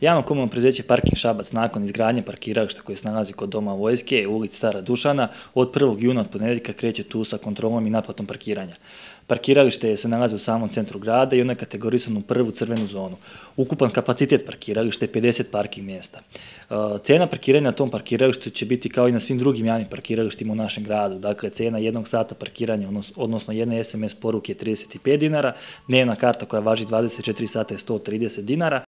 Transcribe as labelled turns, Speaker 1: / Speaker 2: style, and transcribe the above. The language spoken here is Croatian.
Speaker 1: Javno komunalno preduzeće Parking Šabac nakon izgradnje parkirališta koje se nalazi kod doma vojske u ulici Stara Dušana od 1. juna od ponedjeljka kreće tu sa kontrolom i naplatom parkiranja. Parkiralište se nalazi u samom centru grada i ono je kategorisano u prvu crvenu zonu. Ukupan kapacitet parkirališta je 50 parking mjesta. E, cena parkiranja na tom parkiralištu će biti kao i na svim drugim javnim parkiralištima u našem gradu. Dakle, cena jednog sata parkiranja, odnosno jedne SMS poruke je 35 dinara, dnevna karta koja važi 24 sata je 130 dinara,